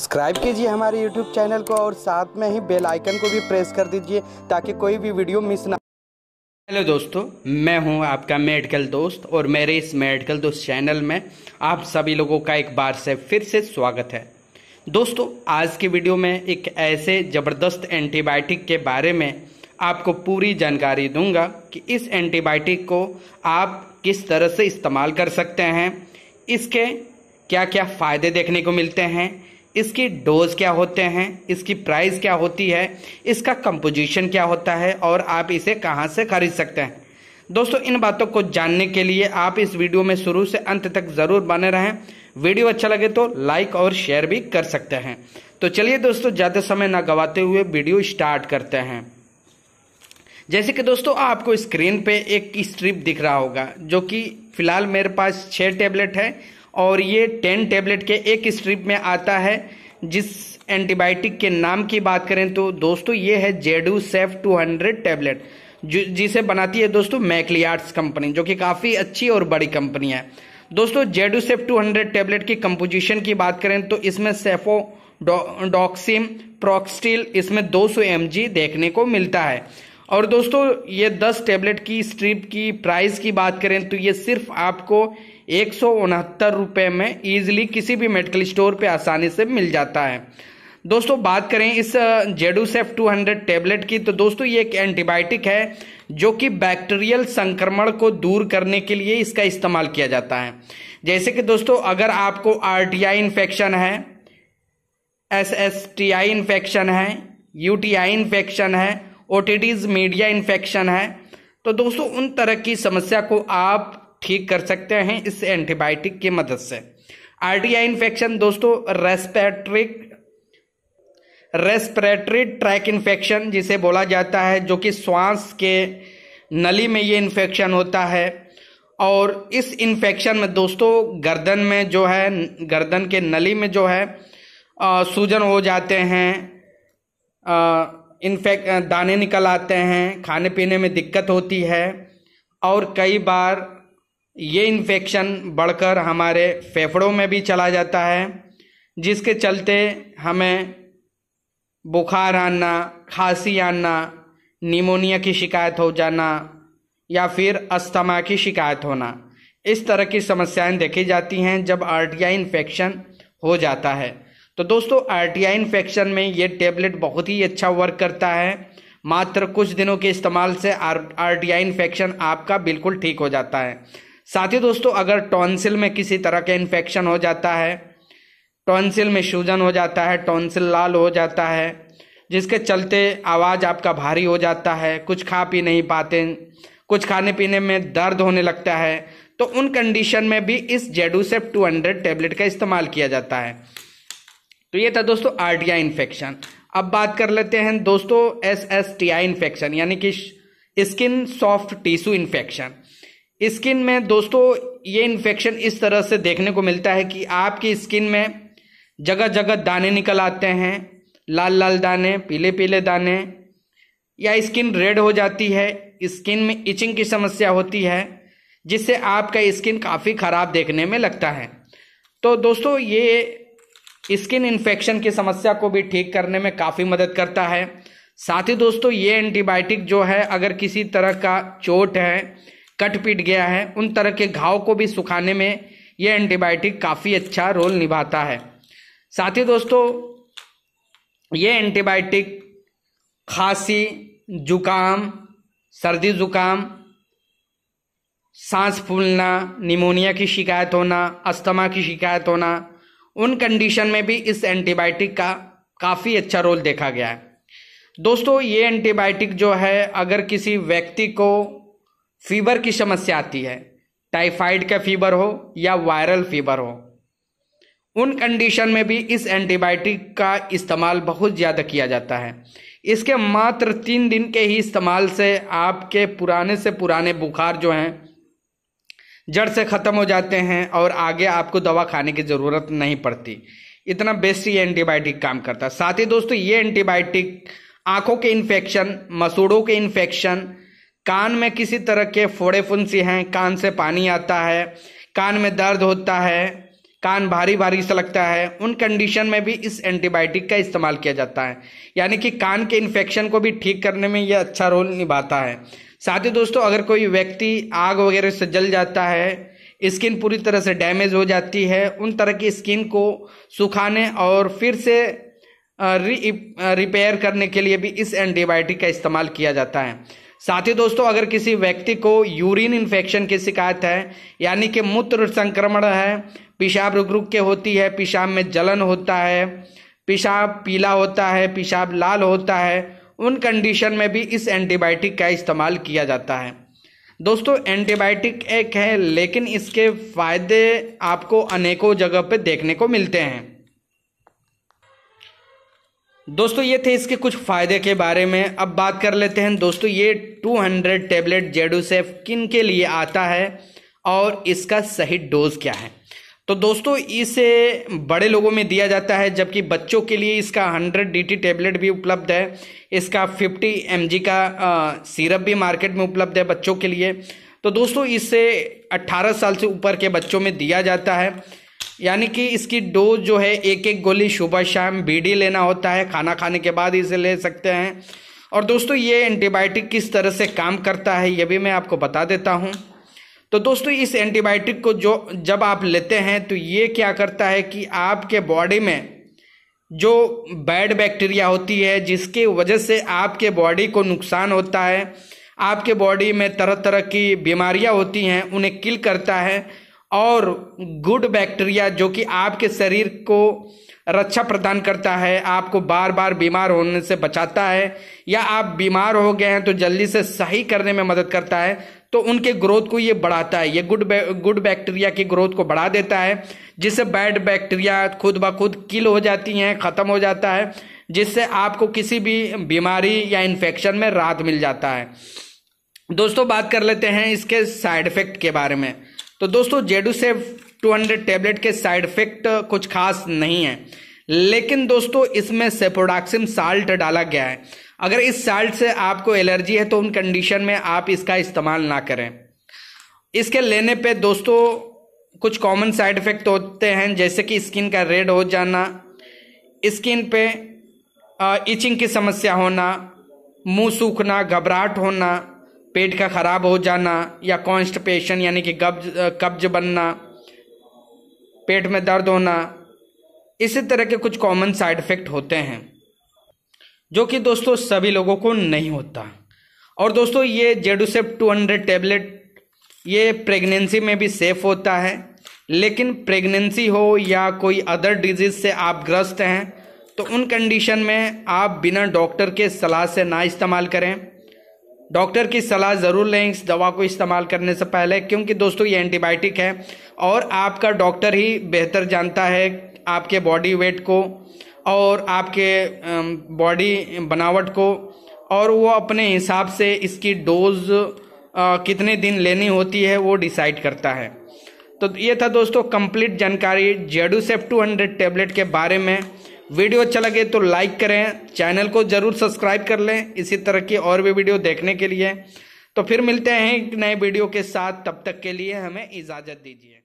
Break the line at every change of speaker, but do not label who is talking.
subscribe कीजिए हमारे YouTube channel को और साथ में ही बेल आइकन को भी प्रेस कर दीजिए ताकि कोई भी वीडियो मिस ना हेलो दोस्तों मैं हूं आपका मेडिकल दोस्त और मेरे इस मेडिकल दोस्त चैनल में आप सभी लोगों का एक बार से फिर से स्वागत है दोस्तों आज की वीडियो में एक ऐसे ज़बरदस्त एंटीबायोटिक के बारे में आपको पूरी जानकारी दूंगा कि इस एंटीबायोटिक को आप किस तरह से इस्तेमाल कर सकते हैं इसके क्या क्या फ़ायदे देखने को मिलते हैं इसकी डोज क्या होते हैं इसकी प्राइस क्या होती है इसका कंपोजिशन क्या होता है और आप इसे कहाँ से खरीद सकते हैं दोस्तों इन बातों को जानने के लिए आप इस वीडियो में शुरू से अंत तक ज़रूर बने रहें वीडियो अच्छा लगे तो लाइक और शेयर भी कर सकते हैं तो चलिए दोस्तों ज़्यादा समय ना गवाते हुए वीडियो स्टार्ट करते हैं जैसे कि दोस्तों आपको स्क्रीन पे एक स्ट्रिप दिख रहा होगा जो कि फिलहाल मेरे पास छह टेबलेट है और ये टेन टेबलेट के एक स्ट्रिप में आता है जिस एंटीबायोटिक के नाम की बात करें तो दोस्तों ये है जेडू सेफ टू हंड्रेड टैबलेट जिसे बनाती है दोस्तों मैकलियार्ड्स कंपनी जो कि काफ़ी अच्छी और बड़ी कंपनी है दोस्तों जेडू सेफ टू हंड्रेड टैबलेट की कंपोजिशन की बात करें तो इसमें सेफो डॉक्सिम डौ, प्रोक्सटिल इसमें 200 सौ देखने को मिलता है और दोस्तों ये 10 टेबलेट की स्ट्रिप की प्राइस की बात करें तो ये सिर्फ आपको एक रुपए में इजीली किसी भी मेडिकल स्टोर पे आसानी से मिल जाता है दोस्तों बात करें इस जेडूसेफ 200 टेबलेट की तो दोस्तों ये एक एंटीबायोटिक है जो कि बैक्टीरियल संक्रमण को दूर करने के लिए इसका इस्तेमाल किया जाता है जैसे कि दोस्तों अगर आपको आर इन्फेक्शन है एस एस इन्फेक्शन है यू इन्फेक्शन है ओटिटीज मीडिया इन्फेक्शन है तो दोस्तों उन तरह की समस्या को आप ठीक कर सकते हैं इस एंटीबायोटिक की मदद से आई इन्फेक्शन दोस्तों रेस्पेट्रिक रेस्परेटरी ट्रैक इन्फेक्शन जिसे बोला जाता है जो कि श्वास के नली में ये इन्फेक्शन होता है और इस इन्फेक्शन में दोस्तों गर्दन में जो है गर्दन के नली में जो है सूजन हो जाते हैं इनफेक्ट दाने निकल आते हैं खाने पीने में दिक्कत होती है और कई बार ये इन्फेक्शन बढ़कर हमारे फेफड़ों में भी चला जाता है जिसके चलते हमें बुखार आना खांसी आना निमोनिया की शिकायत हो जाना या फिर अस्थमा की शिकायत होना इस तरह की समस्याएं देखी जाती हैं जब आर्टिया इन्फेक्शन हो जाता है तो दोस्तों आई इन्फेक्शन में ये टेबलेट बहुत ही अच्छा वर्क करता है मात्र कुछ दिनों के इस्तेमाल से आर आई इन्फेक्शन आपका बिल्कुल ठीक हो जाता है साथ ही दोस्तों अगर टॉन्सिल में किसी तरह का इन्फेक्शन हो जाता है टॉन्सिल में सूजन हो जाता है टॉन्सिल लाल हो जाता है जिसके चलते आवाज़ आपका भारी हो जाता है कुछ खा पी नहीं पाते कुछ खाने पीने में दर्द होने लगता है तो उन कंडीशन में भी इस जेडूसेप 200 टेबलेट का इस्तेमाल किया जाता है तो ये था दोस्तों आरटीआई इन्फेक्शन अब बात कर लेते हैं दोस्तों S S T I infection यानी कि skin soft tissue infection skin में दोस्तों ये इन्फेक्शन इस तरह से देखने को मिलता है कि आपकी स्किन में जगह जगह दाने निकल आते हैं लाल लाल दाने पीले पीले दाने या स्किन रेड हो जाती है स्किन में इचिंग की समस्या होती है जिससे आपका स्किन काफ़ी ख़राब देखने में लगता है तो दोस्तों ये स्किन इन्फेक्शन की समस्या को भी ठीक करने में काफ़ी मदद करता है साथ ही दोस्तों ये एंटीबायोटिक जो है अगर किसी तरह का चोट है कट पीट गया है उन तरह के घाव को भी सुखाने में ये एंटीबायोटिक काफ़ी अच्छा रोल निभाता है साथ ही दोस्तों ये एंटीबायोटिक खांसी जुकाम सर्दी जुकाम सांस फूलना निमोनिया की शिकायत होना अस्थमा की शिकायत होना उन कंडीशन में भी इस एंटीबायोटिक का काफ़ी अच्छा रोल देखा गया है दोस्तों ये एंटीबायोटिक जो है अगर किसी व्यक्ति को फीवर की समस्या आती है टाइफाइड का फीवर हो या वायरल फीवर हो उन कंडीशन में भी इस एंटीबायोटिक का इस्तेमाल बहुत ज़्यादा किया जाता है इसके मात्र तीन दिन के ही इस्तेमाल से आपके पुराने से पुराने बुखार जो हैं जड़ से ख़त्म हो जाते हैं और आगे आपको दवा खाने की ज़रूरत नहीं पड़ती इतना बेस्ट ये एंटीबायोटिक काम करता है साथ ही दोस्तों ये एंटीबायोटिक आंखों के इन्फेक्शन मसूड़ों के इन्फेक्शन कान में किसी तरह के फोड़े फुंसी हैं कान से पानी आता है कान में दर्द होता है कान भारी भारी से लगता है उन कंडीशन में भी इस एंटीबायोटिक का इस्तेमाल किया जाता है यानी कि कान के इन्फेक्शन को भी ठीक करने में यह अच्छा रोल निभाता है साथ ही दोस्तों अगर कोई व्यक्ति आग वगैरह से जल जाता है स्किन पूरी तरह से डैमेज हो जाती है उन तरह की स्किन को सुखाने और फिर से रिपेयर करने के लिए भी इस एंटीबायोटिक का इस्तेमाल किया जाता है साथ ही दोस्तों अगर किसी व्यक्ति को यूरिन इन्फेक्शन की शिकायत है यानी कि मूत्र संक्रमण है पेशाब रुक रुक के होती है पेशाब में जलन होता है पेशाब पीला होता है पेशाब लाल होता है उन कंडीशन में भी इस एंटीबायोटिक का इस्तेमाल किया जाता है दोस्तों एंटीबायोटिक एक है लेकिन इसके फायदे आपको अनेकों जगह पर देखने को मिलते हैं दोस्तों ये थे इसके कुछ फ़ायदे के बारे में अब बात कर लेते हैं दोस्तों ये 200 टेबलेट जेडूसेफ किन के लिए आता है और इसका सही डोज क्या है तो दोस्तों इसे बड़े लोगों में दिया जाता है जबकि बच्चों के लिए इसका 100 टी टेबलेट भी उपलब्ध है इसका 50 जी का सिरप सीरप भी मार्केट में उपलब्ध है बच्चों के लिए तो दोस्तों इसे 18 साल से ऊपर के बच्चों में दिया जाता है यानी कि इसकी डोज जो है एक एक गोली सुबह शाम बीडी लेना होता है खाना खाने के बाद इसे ले सकते हैं और दोस्तों ये एंटीबायोटिक किस तरह से काम करता है ये भी मैं आपको बता देता हूँ तो दोस्तों इस एंटीबायोटिक को जो जब आप लेते हैं तो ये क्या करता है कि आपके बॉडी में जो बैड बैक्टीरिया होती है जिसकी वजह से आपके बॉडी को नुकसान होता है आपके बॉडी में तरह तरह की बीमारियां होती हैं उन्हें किल करता है और गुड बैक्टीरिया जो कि आपके शरीर को रक्षा प्रदान करता है आपको बार बार बीमार होने से बचाता है या आप बीमार हो गए हैं तो जल्दी से सही करने में मदद करता है तो उनके ग्रोथ को ये बढ़ाता है ये गुड बै, गुड बैक्टीरिया की ग्रोथ को बढ़ा देता है जिससे बैड बैक्टीरिया खुद ब खुद किल हो जाती हैं ख़त्म हो जाता है जिससे आपको किसी भी बीमारी या इन्फेक्शन में राहत मिल जाता है दोस्तों बात कर लेते हैं इसके साइड इफेक्ट के बारे में तो दोस्तों जेडू से 200 टेबलेट के साइड इफेक्ट कुछ खास नहीं है लेकिन दोस्तों इसमें सेपोडाक्सिम साल्ट डाला गया है अगर इस साल्ट से आपको एलर्जी है तो उन कंडीशन में आप इसका इस्तेमाल ना करें इसके लेने पे दोस्तों कुछ कॉमन साइड इफ़ेक्ट होते हैं जैसे कि स्किन का रेड हो जाना स्किन पे इचिंग की समस्या होना मुंह सूखना घबराहट होना पेट का ख़राब हो जाना या कॉन्स्टिपेशन यानी कि कब्ज कब्ज बनना पेट में दर्द होना इसी तरह के कुछ कॉमन साइड इफेक्ट होते हैं जो कि दोस्तों सभी लोगों को नहीं होता और दोस्तों ये जेडोसेप 200 टेबलेट ये प्रेगनेंसी में भी सेफ होता है लेकिन प्रेगनेंसी हो या कोई अदर डिजीज से आप ग्रस्त हैं तो उन कंडीशन में आप बिना डॉक्टर के सलाह से ना इस्तेमाल करें डॉक्टर की सलाह ज़रूर लें इस दवा को इस्तेमाल करने से पहले क्योंकि दोस्तों ये एंटीबायोटिक है और आपका डॉक्टर ही बेहतर जानता है आपके बॉडी वेट को और आपके बॉडी बनावट को और वो अपने हिसाब से इसकी डोज कितने दिन लेनी होती है वो डिसाइड करता है तो ये था दोस्तों कंप्लीट जानकारी जेडूसेफ टू हंड्रेड टेबलेट के बारे में वीडियो अच्छा लगे तो लाइक करें चैनल को ज़रूर सब्सक्राइब कर लें इसी तरह की और भी वीडियो देखने के लिए तो फिर मिलते हैं एक नए वीडियो के साथ तब तक के लिए हमें इजाज़त दीजिए